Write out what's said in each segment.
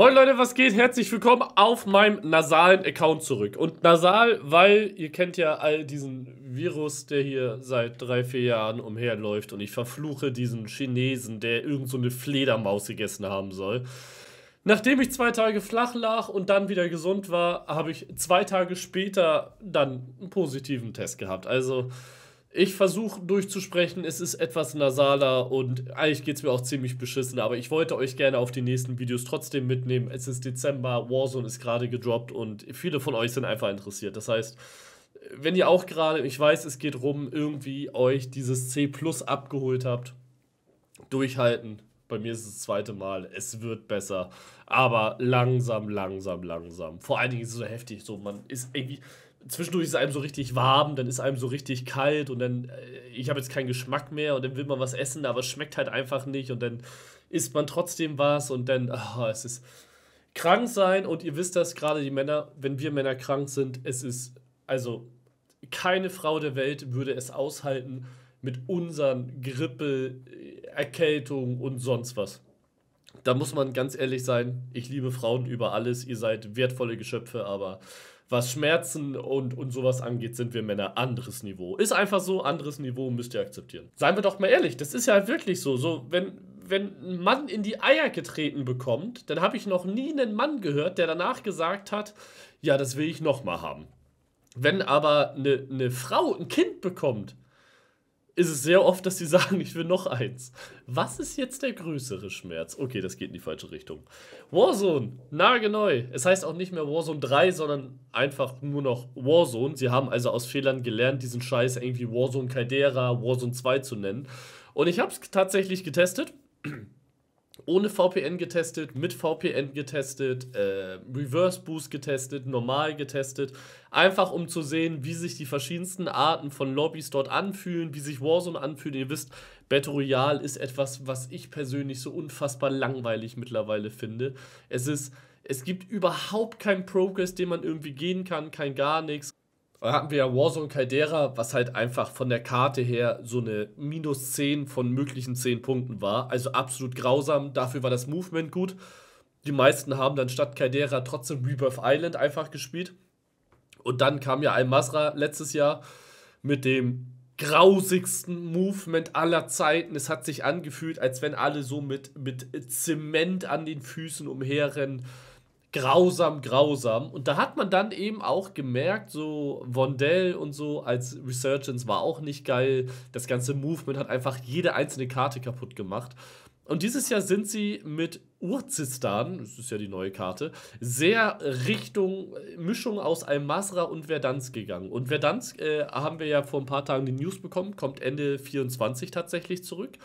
Moin Leute, was geht? Herzlich willkommen auf meinem nasalen Account zurück. Und nasal, weil ihr kennt ja all diesen Virus, der hier seit drei, vier Jahren umherläuft. Und ich verfluche diesen Chinesen, der irgend so eine Fledermaus gegessen haben soll. Nachdem ich zwei Tage flach lag und dann wieder gesund war, habe ich zwei Tage später dann einen positiven Test gehabt. Also ich versuche durchzusprechen, es ist etwas nasaler und eigentlich geht es mir auch ziemlich beschissen, aber ich wollte euch gerne auf die nächsten Videos trotzdem mitnehmen. Es ist Dezember, Warzone ist gerade gedroppt und viele von euch sind einfach interessiert. Das heißt, wenn ihr auch gerade, ich weiß, es geht rum, irgendwie euch dieses C Plus abgeholt habt, durchhalten. Bei mir ist es das zweite Mal, es wird besser. Aber langsam, langsam, langsam. Vor allen Dingen ist es so heftig, so man ist irgendwie zwischendurch ist einem so richtig warm, dann ist einem so richtig kalt und dann, äh, ich habe jetzt keinen Geschmack mehr und dann will man was essen, aber es schmeckt halt einfach nicht und dann isst man trotzdem was und dann, oh, es ist krank sein und ihr wisst das, gerade die Männer, wenn wir Männer krank sind, es ist, also keine Frau der Welt würde es aushalten mit unseren Grippe, Erkältung und sonst was. Da muss man ganz ehrlich sein, ich liebe Frauen über alles, ihr seid wertvolle Geschöpfe, aber was Schmerzen und, und sowas angeht, sind wir Männer anderes Niveau. Ist einfach so, anderes Niveau müsst ihr akzeptieren. Seien wir doch mal ehrlich, das ist ja wirklich so. So, wenn, wenn ein Mann in die Eier getreten bekommt, dann habe ich noch nie einen Mann gehört, der danach gesagt hat, ja, das will ich nochmal haben. Wenn aber eine, eine Frau ein Kind bekommt, ist es sehr oft, dass sie sagen, ich will noch eins. Was ist jetzt der größere Schmerz? Okay, das geht in die falsche Richtung. Warzone, nagelneu. Es heißt auch nicht mehr Warzone 3, sondern einfach nur noch Warzone. Sie haben also aus Fehlern gelernt, diesen Scheiß irgendwie Warzone Caldera, Warzone 2 zu nennen. Und ich habe es tatsächlich getestet ohne VPN getestet, mit VPN getestet, äh, Reverse Boost getestet, normal getestet, einfach um zu sehen, wie sich die verschiedensten Arten von Lobbys dort anfühlen, wie sich Warzone anfühlt. Ihr wisst, Battle Royale ist etwas, was ich persönlich so unfassbar langweilig mittlerweile finde. Es ist es gibt überhaupt keinen Progress, den man irgendwie gehen kann, kein gar nichts hatten wir ja Warzone Caldera, was halt einfach von der Karte her so eine minus 10 von möglichen 10 Punkten war. Also absolut grausam. Dafür war das Movement gut. Die meisten haben dann statt Caldera trotzdem Rebirth Island einfach gespielt. Und dann kam ja Al-Masra letztes Jahr mit dem grausigsten Movement aller Zeiten. Es hat sich angefühlt, als wenn alle so mit, mit Zement an den Füßen umherrennen grausam, grausam. Und da hat man dann eben auch gemerkt, so Vondell und so als Resurgence war auch nicht geil. Das ganze Movement hat einfach jede einzelne Karte kaputt gemacht. Und dieses Jahr sind sie mit Urzistan, das ist ja die neue Karte, sehr Richtung Mischung aus Almasra und Verdansk gegangen. Und Verdansk äh, haben wir ja vor ein paar Tagen die News bekommen, kommt Ende 24 tatsächlich zurück.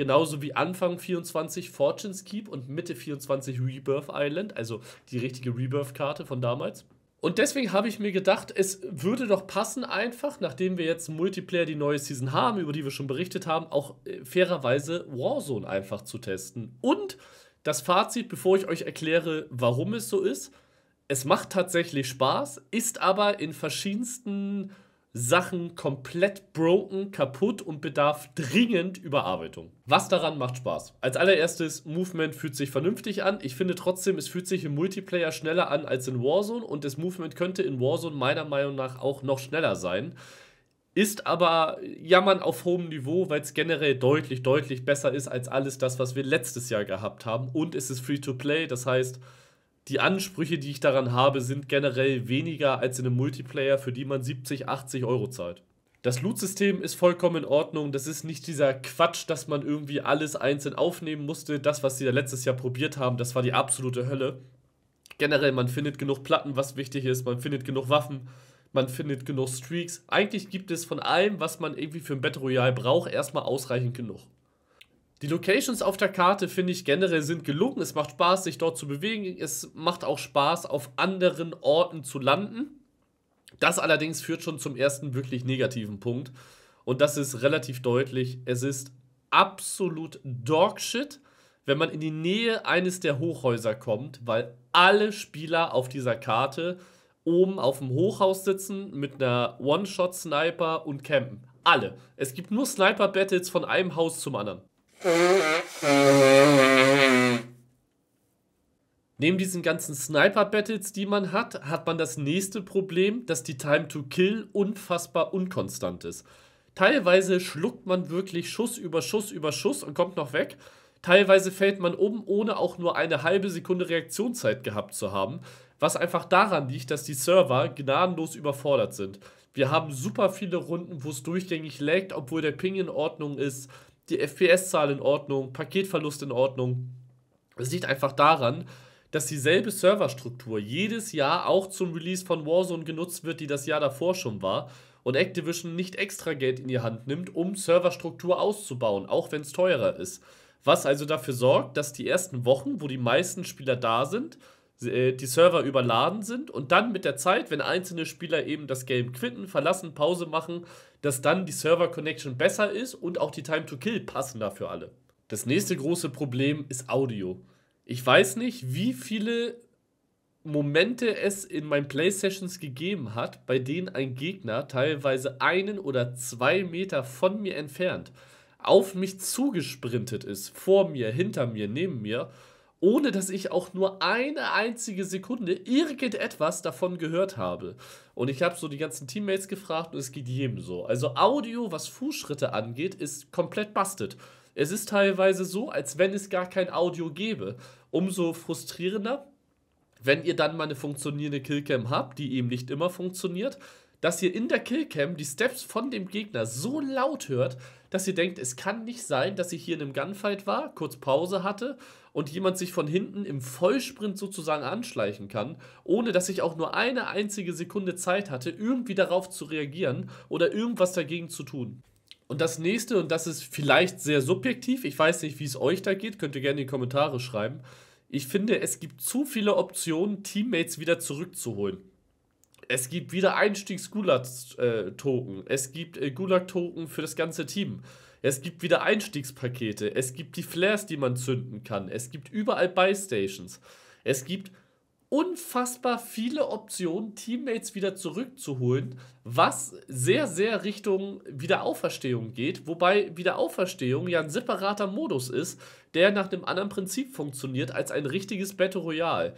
Genauso wie Anfang 24 Fortune's Keep und Mitte 24 Rebirth Island, also die richtige Rebirth-Karte von damals. Und deswegen habe ich mir gedacht, es würde doch passen einfach, nachdem wir jetzt Multiplayer die neue Season haben, über die wir schon berichtet haben, auch äh, fairerweise Warzone einfach zu testen. Und das Fazit, bevor ich euch erkläre, warum es so ist, es macht tatsächlich Spaß, ist aber in verschiedensten Sachen komplett broken, kaputt und bedarf dringend Überarbeitung. Was daran macht Spaß? Als allererstes, Movement fühlt sich vernünftig an. Ich finde trotzdem, es fühlt sich im Multiplayer schneller an als in Warzone und das Movement könnte in Warzone meiner Meinung nach auch noch schneller sein. Ist aber jammern auf hohem Niveau, weil es generell deutlich, deutlich besser ist als alles das, was wir letztes Jahr gehabt haben. Und es ist Free-to-Play, das heißt, die Ansprüche, die ich daran habe, sind generell weniger als in einem Multiplayer, für die man 70, 80 Euro zahlt. Das Loot-System ist vollkommen in Ordnung. Das ist nicht dieser Quatsch, dass man irgendwie alles einzeln aufnehmen musste. Das, was sie ja letztes Jahr probiert haben, das war die absolute Hölle. Generell, man findet genug Platten, was wichtig ist. Man findet genug Waffen. Man findet genug Streaks. Eigentlich gibt es von allem, was man irgendwie für ein Battle Royale braucht, erstmal ausreichend genug. Die Locations auf der Karte finde ich generell sind gelungen. Es macht Spaß, sich dort zu bewegen. Es macht auch Spaß, auf anderen Orten zu landen. Das allerdings führt schon zum ersten wirklich negativen Punkt. Und das ist relativ deutlich. Es ist absolut Dogshit, wenn man in die Nähe eines der Hochhäuser kommt, weil alle Spieler auf dieser Karte oben auf dem Hochhaus sitzen mit einer One-Shot-Sniper und campen. Alle. Es gibt nur Sniper-Battles von einem Haus zum anderen. Neben diesen ganzen Sniper-Battles, die man hat, hat man das nächste Problem, dass die Time to Kill unfassbar unkonstant ist. Teilweise schluckt man wirklich Schuss über Schuss über Schuss und kommt noch weg. Teilweise fällt man um, ohne auch nur eine halbe Sekunde Reaktionszeit gehabt zu haben, was einfach daran liegt, dass die Server gnadenlos überfordert sind. Wir haben super viele Runden, wo es durchgängig laggt, obwohl der Ping in Ordnung ist die FPS-Zahl in Ordnung, Paketverlust in Ordnung. Es liegt einfach daran, dass dieselbe Serverstruktur jedes Jahr auch zum Release von Warzone genutzt wird, die das Jahr davor schon war. Und Activision nicht extra Geld in die Hand nimmt, um Serverstruktur auszubauen, auch wenn es teurer ist. Was also dafür sorgt, dass die ersten Wochen, wo die meisten Spieler da sind, äh, die Server überladen sind und dann mit der Zeit, wenn einzelne Spieler eben das Game quitten, verlassen, Pause machen, dass dann die Server-Connection besser ist und auch die Time to Kill passen dafür alle. Das nächste große Problem ist Audio. Ich weiß nicht, wie viele Momente es in meinen Play-Sessions gegeben hat, bei denen ein Gegner teilweise einen oder zwei Meter von mir entfernt auf mich zugesprintet ist, vor mir, hinter mir, neben mir ohne dass ich auch nur eine einzige Sekunde irgendetwas davon gehört habe. Und ich habe so die ganzen Teammates gefragt und es geht jedem so. Also Audio, was Fußschritte angeht, ist komplett bastet. Es ist teilweise so, als wenn es gar kein Audio gäbe. Umso frustrierender, wenn ihr dann mal eine funktionierende Killcam habt, die eben nicht immer funktioniert dass ihr in der Killcam die Steps von dem Gegner so laut hört, dass ihr denkt, es kann nicht sein, dass ich hier in einem Gunfight war, kurz Pause hatte und jemand sich von hinten im Vollsprint sozusagen anschleichen kann, ohne dass ich auch nur eine einzige Sekunde Zeit hatte, irgendwie darauf zu reagieren oder irgendwas dagegen zu tun. Und das nächste, und das ist vielleicht sehr subjektiv, ich weiß nicht, wie es euch da geht, könnt ihr gerne in die Kommentare schreiben. Ich finde, es gibt zu viele Optionen, Teammates wieder zurückzuholen. Es gibt wieder Einstiegs-Gulag-Token. Es gibt äh, Gulag-Token für das ganze Team. Es gibt wieder Einstiegspakete. Es gibt die Flares, die man zünden kann. Es gibt überall Buy-Stations. Es gibt unfassbar viele Optionen, Teammates wieder zurückzuholen, was sehr, sehr Richtung Wiederauferstehung geht, wobei Wiederauferstehung ja ein separater Modus ist, der nach einem anderen Prinzip funktioniert als ein richtiges Battle Royale.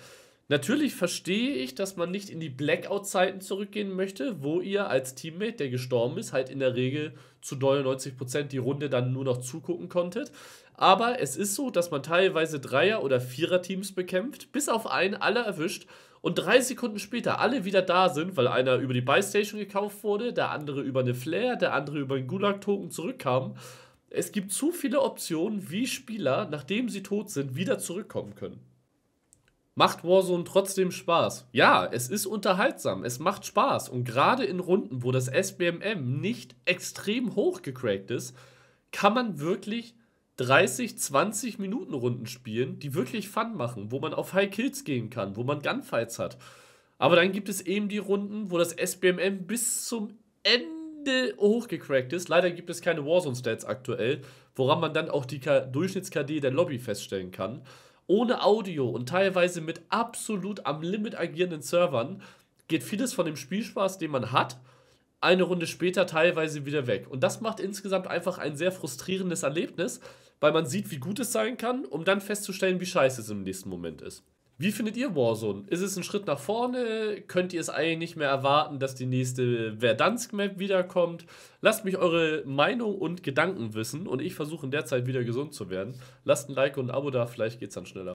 Natürlich verstehe ich, dass man nicht in die Blackout-Zeiten zurückgehen möchte, wo ihr als Teammate, der gestorben ist, halt in der Regel zu 99% die Runde dann nur noch zugucken konntet. Aber es ist so, dass man teilweise Dreier- oder Vierer-Teams bekämpft, bis auf einen alle erwischt und drei Sekunden später alle wieder da sind, weil einer über die Buy-Station gekauft wurde, der andere über eine Flare, der andere über einen Gulag-Token zurückkam. Es gibt zu viele Optionen, wie Spieler, nachdem sie tot sind, wieder zurückkommen können macht Warzone trotzdem Spaß. Ja, es ist unterhaltsam, es macht Spaß. Und gerade in Runden, wo das SBMM nicht extrem hoch gecrackt ist, kann man wirklich 30, 20 Minuten Runden spielen, die wirklich Fun machen, wo man auf High Kills gehen kann, wo man Gunfights hat. Aber dann gibt es eben die Runden, wo das SBMM bis zum Ende hochgecrackt ist. Leider gibt es keine Warzone-Stats aktuell, woran man dann auch die Durchschnitts-KD der Lobby feststellen kann ohne Audio und teilweise mit absolut am Limit agierenden Servern geht vieles von dem Spielspaß, den man hat, eine Runde später teilweise wieder weg. Und das macht insgesamt einfach ein sehr frustrierendes Erlebnis, weil man sieht, wie gut es sein kann, um dann festzustellen, wie scheiße es im nächsten Moment ist. Wie findet ihr Warzone? Ist es ein Schritt nach vorne? Könnt ihr es eigentlich nicht mehr erwarten, dass die nächste Verdansk-Map wiederkommt? Lasst mich eure Meinung und Gedanken wissen und ich versuche in der Zeit wieder gesund zu werden. Lasst ein Like und ein Abo da, vielleicht geht es dann schneller.